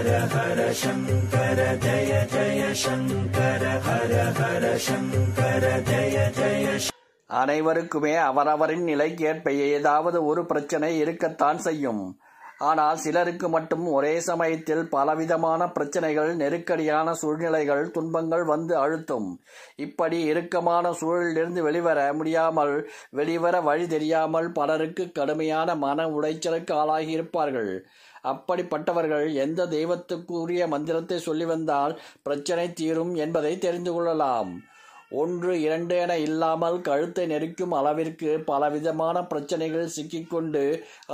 ஹர ஹர சங்கர ஜய ஜய சங்கர ஹர ஹர சங்கர ஜய ஜய அனைவருக்குமே அவரவரின் நிலைக்கேற்ப ஏதாவது ஒரு பிரச்சனை இருக்கத்தான் செய்யும் ஆனால் சிலருக்கு மட்டும் ஒரே சமயத்தில் பலவிதமான பிரச்சனைகள் நெருக்கடியான சூழ்நிலைகள் துன்பங்கள் வந்து அழுத்தும் இப்படி இறுக்கமான சூழலிலிருந்து வெளிவர முடியாமல் வெளிவர வழி தெரியாமல் பலருக்கு கடுமையான மன உளைச்சலுக்கு ஆளாகி இருப்பார்கள் அப்படிப்பட்டவர்கள் எந்த தெய்வத்துக்குரிய மந்திரத்தை சொல்லி வந்தால் பிரச்சனை தீரும் என்பதை தெரிந்து கொள்ளலாம் ஒன்று இரண்டு என இல்லாமல் கழுத்தை நெரிக்கும் அளவிற்கு பலவிதமான பிரச்சனைகள் சிக்கிக்கொண்டு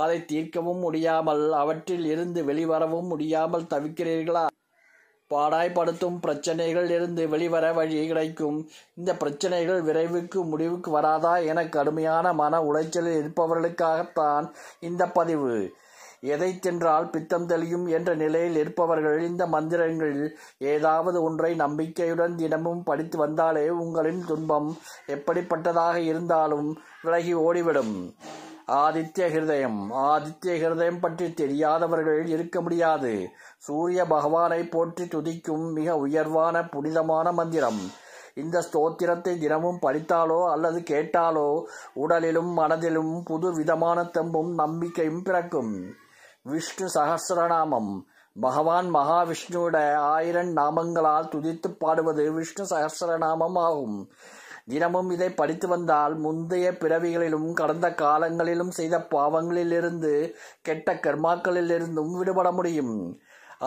அதை தீர்க்கவும் முடியாமல் அவற்றில் இருந்து வெளிவரவும் முடியாமல் தவிக்கிறீர்களா பாடாய்படுத்தும் பிரச்சனைகள் இருந்து வெளிவர வழி கிடைக்கும் இந்த பிரச்சனைகள் விரைவுக்கு முடிவுக்கு வராதா என கடுமையான மன உளைச்சலில் இருப்பவர்களுக்காகத்தான் இந்த பதிவு எதை தின்றால் பித்தம் தெளியும் என்ற நிலையில் இருப்பவர்கள் இந்த மந்திரங்களில் ஏதாவது ஒன்றை நம்பிக்கையுடன் தினமும் படித்து வந்தாலே உங்களின் துன்பம் எப்படிப்பட்டதாக இருந்தாலும் விலகி ஓடிவிடும் ஆதித்ய ஹிருதயம் ஆதித்ய ஹிருதயம் பற்றி தெரியாதவர்கள் இருக்க முடியாது சூரிய பகவானை போற்றி துதிக்கும் மிக உயர்வான புனிதமான மந்திரம் இந்த ஸ்தோத்திரத்தை தினமும் படித்தாலோ அல்லது கேட்டாலோ உடலிலும் மனதிலும் புது விதமான தெம்பும் நம்பிக்கையும் பிறக்கும் விஷ்ணு சகசிரநாமம் பகவான் மகாவிஷ்ணுவோட ஆயிரம் நாமங்களால் துதித்து பாடுவது விஷ்ணு சகசிரநாமம் ஆகும் தினமும் இதை படித்து வந்தால் முந்தைய பிறவிகளிலும் கடந்த காலங்களிலும் செய்த பாவங்களிலிருந்து கெட்ட கர்மாக்களிலிருந்தும் விடுபட முடியும்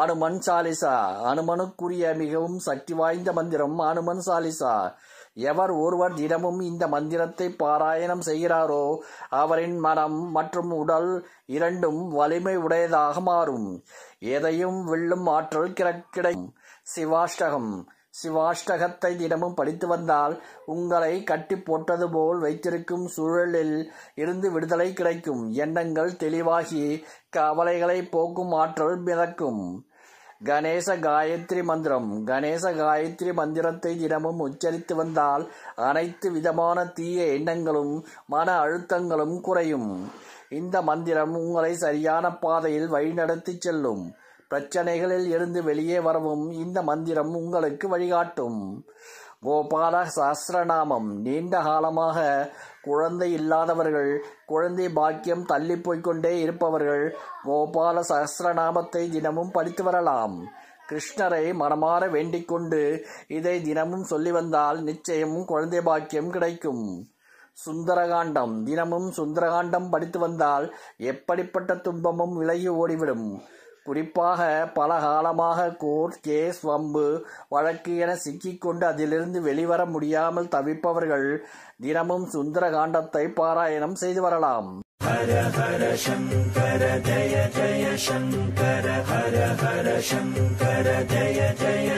அனுமன் சாலிசா அனுமனுக்குரிய மிகவும் சக்தி வாய்ந்த மந்திரம் அனுமன் சாலிசா எவர் ஒருவர் தினமும் இந்த மந்திரத்தை பாராயணம் செய்கிறாரோ அவரின் மனம் மற்றும் உடல் இரண்டும் வலிமை உடையதாக மாறும் எதையும் வெல்லும் ஆற்றல் கிடைக்கும் சிவாஷ்டகம் சிவாஷ்டகத்தை தினமும் படித்து வந்தால் உங்களை கட்டி போட்டது போல் வைத்திருக்கும் சூழலில் இருந்து விடுதலை கிடைக்கும் எண்ணங்கள் தெளிவாகி கவலைகளை போக்கும் ஆற்றல் மிதக்கும் கணேச காயத்ரி மந்திரம் கணேச காயத்ரி மந்திரத்தை தினமும் உச்சரித்து வந்தால் அனைத்து விதமான தீய எண்ணங்களும் மன அழுத்தங்களும் குறையும் இந்த மந்திரம் உங்களை சரியான பாதையில் வழிநடத்தி செல்லும் பிரச்சனைகளில் இருந்து வெளியே வரவும் இந்த மந்திரம் உங்களுக்கு வழிகாட்டும் கோபால சஹசிரநாமம் நீண்ட காலமாக குழந்தை இல்லாதவர்கள் குழந்தை பாக்கியம் தள்ளி போய்கொண்டே இருப்பவர்கள் கோபால சஹசிரநாமத்தை தினமும் படித்து வரலாம் கிருஷ்ணரை மனமாற வேண்டிக்கொண்டு இதை தினமும் சொல்லி வந்தால் நிச்சயம் குழந்தை பாக்கியம் கிடைக்கும் சுந்தரகாண்டம் தினமும் சுந்தரகாண்டம் படித்து வந்தால் எப்படிப்பட்ட துன்பமும் விலகி ஓடிவிடும் குறிப்பாக பல காலமாக கோர்ட் கேஸ் வம்பு வழக்கு என சிக்கிக்கொண்டு அதிலிருந்து வெளிவர முடியாமல் தவிப்பவர்கள் தினமும் சுந்தர காண்டத்தை பாராயணம் செய்து வரலாம் ஹர ஹர சங்கர ஜய ஜய சங்கர ஹர ஹர சங்கர ஜய ஜய